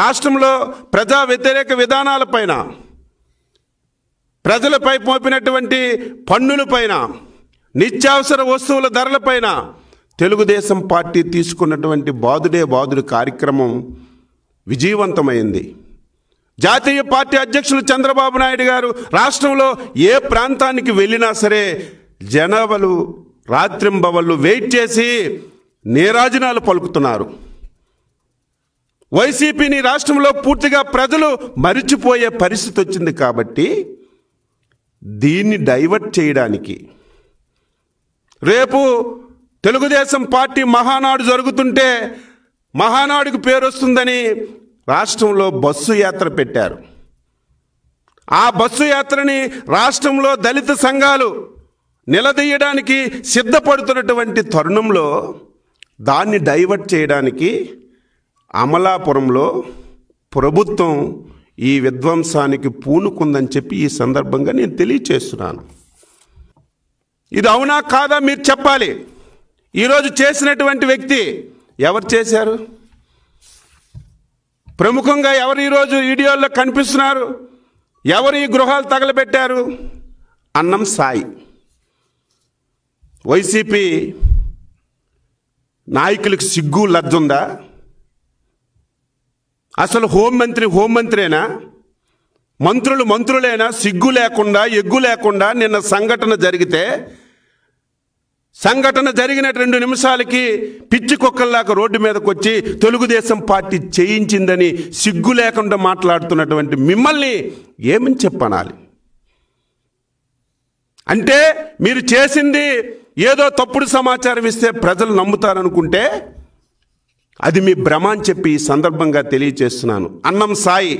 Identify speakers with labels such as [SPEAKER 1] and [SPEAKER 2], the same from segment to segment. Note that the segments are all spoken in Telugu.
[SPEAKER 1] రాష్ట్రంలో ప్రజా వ్యతిరేక విధానాలపైన ప్రజలపై మోపినటువంటి పన్నులపైన నిత్యావసర వస్తువుల ధరలపైన తెలుగుదేశం పార్టీ తీసుకున్నటువంటి బాదుడే బాదుడు కార్యక్రమం విజయవంతమైంది జాతీయ పార్టీ అధ్యక్షులు చంద్రబాబు నాయుడు గారు రాష్ట్రంలో ఏ ప్రాంతానికి వెళ్ళినా సరే జనాభాలు రాత్రింబవళ్ళు వెయిట్ చేసి నీరాజనాలు పలుకుతున్నారు వైసీపీని రాష్ట్రంలో పూర్తిగా ప్రజలు మరిచిపోయే పరిస్థితి వచ్చింది కాబట్టి దీన్ని డైవర్ట్ చేయడానికి రేపు తెలుగుదేశం పార్టీ మహానాడు జరుగుతుంటే మహానాడుకు పేరు వస్తుందని రాష్ట్రంలో బస్సు యాత్ర పెట్టారు ఆ బస్సు యాత్రని రాష్ట్రంలో దళిత సంఘాలు నిలదీయడానికి సిద్ధపడుతున్నటువంటి తరుణంలో దాన్ని డైవర్ట్ చేయడానికి అమలాపురంలో ప్రభుత్వం ఈ విధ్వంసానికి పూనుకుందని చెప్పి ఈ సందర్భంగా నేను తెలియచేస్తున్నాను ఇది అవునా కాదా మీరు చెప్పాలి ఈరోజు చేసినటువంటి వ్యక్తి ఎవరు చేశారు ప్రముఖంగా ఎవరు ఈరోజు వీడియోల్లో కనిపిస్తున్నారు ఎవరు ఈ గృహాలు తగలబెట్టారు అన్నం సాయి వైసీపీ నాయకులకు సిగ్గు లజ్జుందా అసలు హోంమంత్రి హోంమంత్రేనా మంత్రులు మంత్రులైనా సిగ్గు లేకుండా ఎగ్గు లేకుండా నిన్న సంఘటన జరిగితే సంఘటన జరిగిన రెండు నిమిషాలకి పిచ్చి కుక్కల్లాగా రోడ్డు మీదకి వచ్చి తెలుగుదేశం పార్టీ చేయించిందని సిగ్గు లేకుండా మాట్లాడుతున్నటువంటి మిమ్మల్ని ఏమని చెప్పనాలి అంటే మీరు చేసింది ఏదో తప్పుడు సమాచారం ఇస్తే ప్రజలు నమ్ముతారనుకుంటే అది మీ భ్రమ అని చెప్పి ఈ సందర్భంగా తెలియచేస్తున్నాను అన్నం సాయి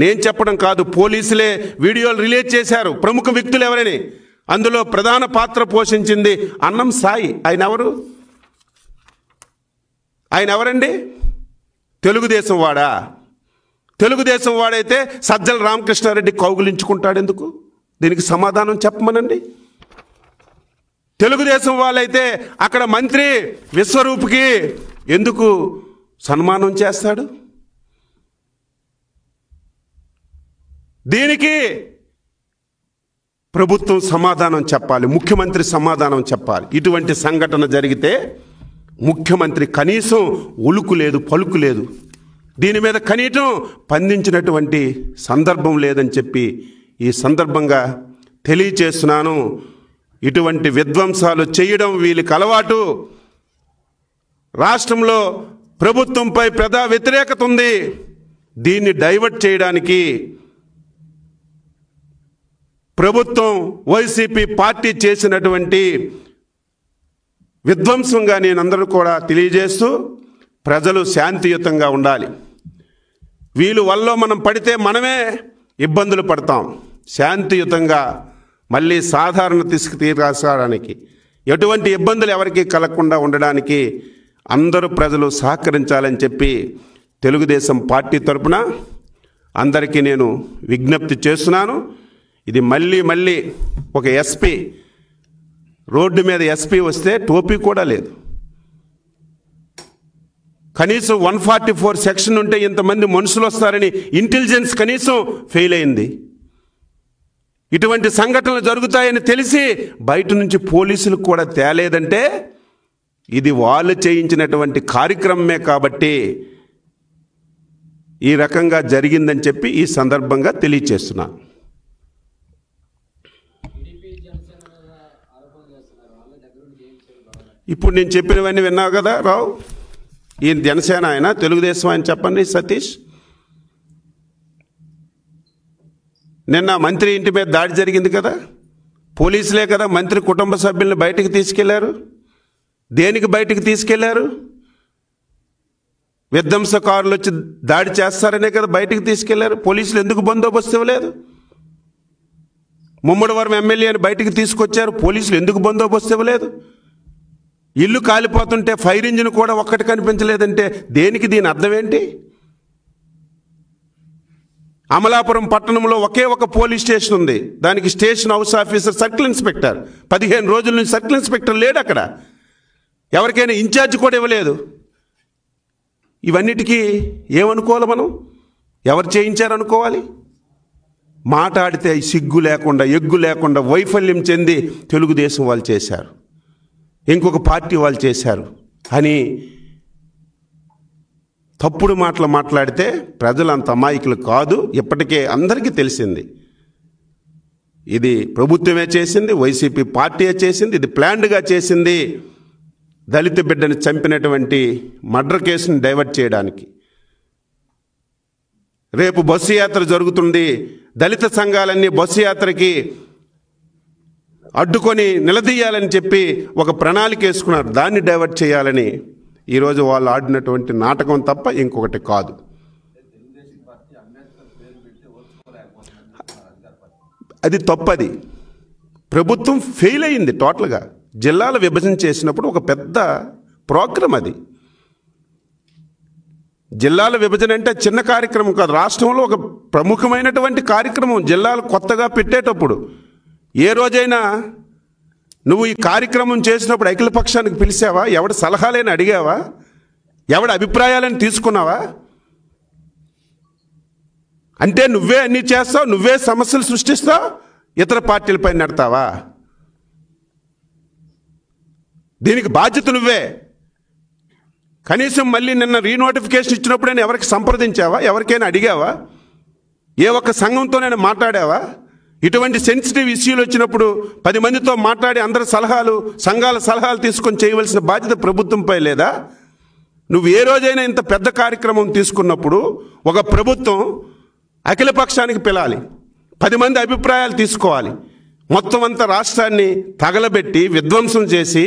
[SPEAKER 1] నేను చెప్పడం కాదు పోలీసులే వీడియోలు రిలీజ్ చేశారు ప్రముఖ వ్యక్తులు ఎవరని అందులో ప్రధాన పాత్ర పోషించింది అన్నం సాయి ఆయన ఎవరు ఆయన ఎవరండి తెలుగుదేశం వాడా తెలుగుదేశం వాడైతే సజ్జల రామకృష్ణారెడ్డి కౌగులించుకుంటాడు ఎందుకు దీనికి సమాధానం చెప్పమనండి తెలుగుదేశం వాళ్ళైతే అక్కడ మంత్రి విశ్వరూప్కి ఎందుకు సన్మానం చేస్తాడు దీనికి ప్రభుత్వం సమాధానం చెప్పాలి ముఖ్యమంత్రి సమాధానం చెప్పాలి ఇటువంటి సంఘటన జరిగితే ముఖ్యమంత్రి కనీసం ఉలుకు లేదు పలుకు లేదు దీని మీద కనీసం పందించినటువంటి సందర్భం లేదని చెప్పి ఈ సందర్భంగా తెలియచేస్తున్నాను ఇటువంటి విధ్వంసాలు చేయడం వీళ్ళకి అలవాటు రాష్ట్రంలో ప్రభుత్వంపై ప్రధా వ్యతిరేకత ఉంది దీన్ని డైవర్ట్ చేయడానికి ప్రభుత్వం వైసీపీ పార్టీ చేసినటువంటి విధ్వంసంగా నేనందరూ కూడా తెలియజేస్తూ ప్రజలు శాంతియుతంగా ఉండాలి వీళ్ళు వల్ల మనం పడితే మనమే ఇబ్బందులు పడతాం శాంతియుతంగా మళ్ళీ సాధారణ తీసుకు తీరాసడానికి ఎటువంటి ఇబ్బందులు ఎవరికీ కలగకుండా ఉండడానికి అందరూ ప్రజలు సహకరించాలని చెప్పి తెలుగుదేశం పార్టీ తరపున అందరికీ నేను విజ్ఞప్తి చేస్తున్నాను ఇది మళ్ళీ మళ్ళీ ఒక ఎస్పీ రోడ్డు మీద ఎస్పీ వస్తే టోపీ కూడా లేదు కనీసం వన్ ఫార్టీ ఫోర్ సెక్షన్ ఉంటే ఇంతమంది మనుషులు వస్తారని ఇంటెలిజెన్స్ కనీసం ఫెయిల్ అయింది ఇటువంటి సంఘటనలు జరుగుతాయని తెలిసి బయట నుంచి పోలీసులకు కూడా తేలేదంటే ఇది వాళ్ళు చేయించినటువంటి కార్యక్రమమే కాబట్టి ఈ రకంగా జరిగిందని చెప్పి ఈ సందర్భంగా తెలియచేస్తున్నా ఇప్పుడు నేను చెప్పినవన్నీ విన్నావు కదా రావు ఈయన జనసేన ఆయన తెలుగుదేశం ఆయన చెప్పండి సతీష్ నిన్న మంత్రి ఇంటి మీద దాడి జరిగింది కదా పోలీసులే కదా మంత్రి కుటుంబ సభ్యుల్ని బయటకు తీసుకెళ్లారు దేనికి బయటకు తీసుకెళ్లారు విధ్వంసకారులు వచ్చి దాడి చేస్తారనే కదా బయటకు తీసుకెళ్లారు పోలీసులు ఎందుకు బందోబస్తు ఇవ్వలేదు ముమ్మడివరం ఎమ్మెల్యేని బయటకు తీసుకొచ్చారు పోలీసులు ఎందుకు బందోబస్తు ఇవ్వలేదు ఇల్లు కాలిపోతుంటే ఫైర్ ఇంజిన్ కూడా ఒక్కటి కనిపించలేదంటే దేనికి దీని అర్థం ఏంటి అమలాపురం పట్టణంలో ఒకే ఒక పోలీస్ స్టేషన్ ఉంది దానికి station house officer circle inspector పదిహేను రోజుల నుంచి సర్కిల్ ఇన్స్పెక్టర్ లేడు అక్కడ ఎవరికైనా ఇన్ఛార్జ్ కూడా ఇవ్వలేదు ఇవన్నిటికీ ఏమనుకోవాలి మనం ఎవరు చేయించారనుకోవాలి మాట్లాడితే సిగ్గు లేకుండా ఎగ్గు లేకుండా వైఫల్యం చెంది తెలుగుదేశం వాళ్ళు చేశారు ఇంకొక పార్టీ వాళ్ళు చేశారు అని తప్పుడు మాటలు మాట్లాడితే ప్రజలు అంత అమాయకులు కాదు ఇప్పటికే అందరికీ తెలిసింది ఇది ప్రభుత్వమే చేసింది వైసీపీ పార్టీయే చేసింది ఇది ప్లాండ్గా చేసింది దళిత బిడ్డను చంపినటువంటి మర్డర్ కేసును డైవర్ట్ చేయడానికి రేపు బస్సు యాత్ర జరుగుతుంది దళిత సంఘాలన్నీ బస్సు యాత్రకి అడ్డుకొని నిలదీయాలని చెప్పి ఒక ప్రణాళిక వేసుకున్నారు దాన్ని డైవర్ట్ చేయాలని ఈరోజు వాళ్ళు ఆడినటువంటి నాటకం తప్ప ఇంకొకటి కాదు అది తప్పది ప్రభుత్వం ఫెయిల్ అయింది టోటల్గా జిల్లాల విభజన చేసినప్పుడు ఒక పెద్ద ప్రోగ్రామ్ అది జిల్లాల విభజన అంటే చిన్న కార్యక్రమం కాదు రాష్ట్రంలో ఒక ప్రముఖమైనటువంటి కార్యక్రమం జిల్లాలు కొత్తగా పెట్టేటప్పుడు ఏ రోజైనా నువ్వు ఈ కార్యక్రమం చేసినప్పుడు అఖిల పక్షానికి పిలిచావా ఎవడ సలహాలేని అడిగావా ఎవడ అభిప్రాయాలని తీసుకున్నావా అంటే నువ్వే అన్నీ చేస్తావు నువ్వే సమస్యలు సృష్టిస్తావు ఇతర పార్టీలపై నడతావా దీనికి బాధ్యత నువ్వే కనీసం మళ్ళీ నిన్న రీనోటిఫికేషన్ ఇచ్చినప్పుడు నేను ఎవరికి సంప్రదించావా ఎవరికైనా అడిగావా ఏ ఒక్క సంఘంతో నేను మాట్లాడావా ఇటువంటి సెన్సిటివ్ ఇష్యూలు వచ్చినప్పుడు పది మందితో మాట్లాడి అందరి సలహాలు సంఘాల సలహాలు తీసుకొని చేయవలసిన బాధ్యత ప్రభుత్వంపై లేదా నువ్వు ఏ రోజైనా ఇంత పెద్ద కార్యక్రమం తీసుకున్నప్పుడు ఒక ప్రభుత్వం అఖిల పక్షానికి పిలాలి పది మంది అభిప్రాయాలు తీసుకోవాలి మొత్తం అంతా రాష్ట్రాన్ని తగలబెట్టి విధ్వంసం చేసి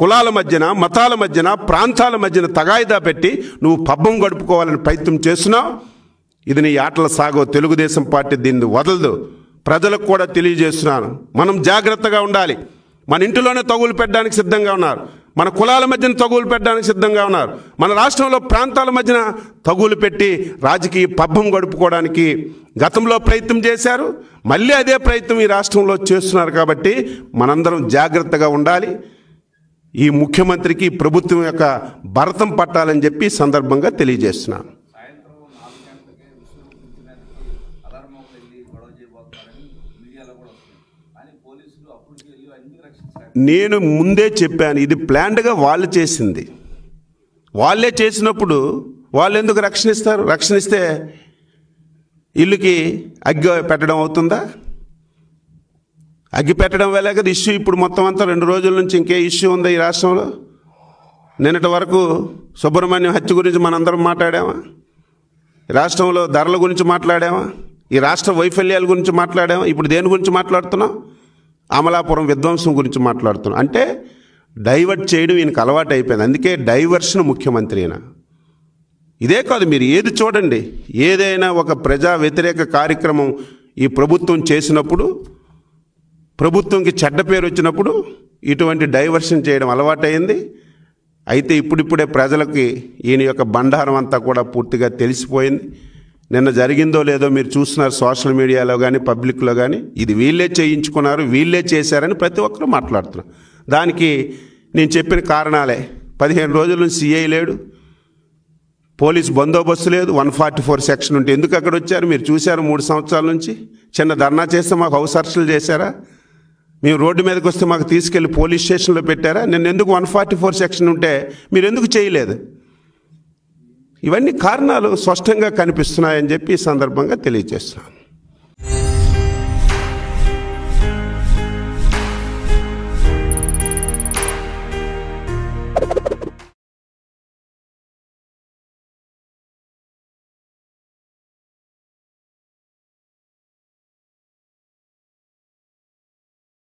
[SPEAKER 1] కులాల మధ్యన మతాల మధ్యన ప్రాంతాల మధ్యన తగాయిదా పెట్టి నువ్వు పబ్బం గడుపుకోవాలని ప్రయత్నం చేస్తున్నావు ఇది నీ ఆటల సాగో తెలుగుదేశం పార్టీ దీన్ని వదలదు ప్రజలకు కూడా తెలియజేస్తున్నాను మనం జాగ్రత్తగా ఉండాలి మన ఇంటిలోనే తగులు పెట్టడానికి సిద్ధంగా ఉన్నారు మన కులాల మధ్యన తగులు పెట్టడానికి సిద్ధంగా ఉన్నారు మన రాష్ట్రంలో ప్రాంతాల మధ్యన తగులు పెట్టి రాజకీయ పబ్బం గడుపుకోవడానికి గతంలో ప్రయత్నం చేశారు మళ్ళీ అదే ప్రయత్నం ఈ రాష్ట్రంలో చేస్తున్నారు కాబట్టి మనందరం జాగ్రత్తగా ఉండాలి ఈ ముఖ్యమంత్రికి ప్రభుత్వం యొక్క భరతం పట్టాలని చెప్పి సందర్భంగా తెలియజేస్తున్నాను నేను ముందే చెప్పాను ఇది ప్లాన్డ్గా వాళ్ళు చేసింది వాళ్ళే చేసినప్పుడు వాళ్ళు ఎందుకు రక్షణిస్తారు రక్షణిస్తే ఇల్లుకి అగ్గి పెట్టడం అవుతుందా అగ్గి పెట్టడం వల్ల కదా ఇష్యూ ఇప్పుడు మొత్తం అంతా రెండు రోజుల నుంచి ఇంకే ఇష్యూ ఉందా ఈ రాష్ట్రంలో నిన్నటి వరకు సుబ్రహ్మణ్యం హత్య గురించి మనందరం మాట్లాడామా రాష్ట్రంలో ధరల గురించి మాట్లాడామా ఈ రాష్ట్ర వైఫల్యాల గురించి మాట్లాడాం ఇప్పుడు దేని గురించి మాట్లాడుతున్నాం అమలాపురం విధ్వంసం గురించి మాట్లాడుతున్నాం అంటే డైవర్ట్ చేయడం ఈయనకు అలవాటు అయిపోయింది అందుకే డైవర్షన్ ముఖ్యమంత్రి అయినా ఇదే కాదు మీరు ఏది చూడండి ఏదైనా ఒక ప్రజా వ్యతిరేక కార్యక్రమం ఈ ప్రభుత్వం చేసినప్పుడు ప్రభుత్వంకి చెడ్డ పేరు వచ్చినప్పుడు ఇటువంటి డైవర్షన్ చేయడం అలవాటైంది అయితే ఇప్పుడిప్పుడే ప్రజలకి ఈయన యొక్క బండారం అంతా కూడా పూర్తిగా తెలిసిపోయింది నిన్న జరిగిందో లేదో మీరు చూస్తున్నారు సోషల్ మీడియాలో కానీ పబ్లిక్లో కానీ ఇది వీళ్ళే చేయించుకున్నారు వీళ్ళే చేశారని ప్రతి ఒక్కరూ మాట్లాడుతున్నారు దానికి నేను చెప్పిన కారణాలే పదిహేను రోజుల నుంచి సిఐ లేడు పోలీస్ బందోబస్తు లేదు వన్ ఫార్టీ ఫోర్ సెక్షన్ ఉంటే ఎందుకు అక్కడ వచ్చారు మీరు చూశారు మూడు సంవత్సరాల నుంచి చిన్న ధర్నా చేస్తే మాకు హౌస్ అరెస్టులు చేశారా మేము రోడ్డు మీదకి వస్తే మాకు తీసుకెళ్లి పోలీస్ స్టేషన్లో పెట్టారా నేను ఎందుకు వన్ ఫార్టీ ఫోర్ సెక్షన్ ఉంటే మీరు ఎందుకు చేయలేదు ఇవన్నీ కారణాలు స్పష్టంగా కనిపిస్తున్నాయని చెప్పి ఈ సందర్భంగా తెలియజేస్తున్నాను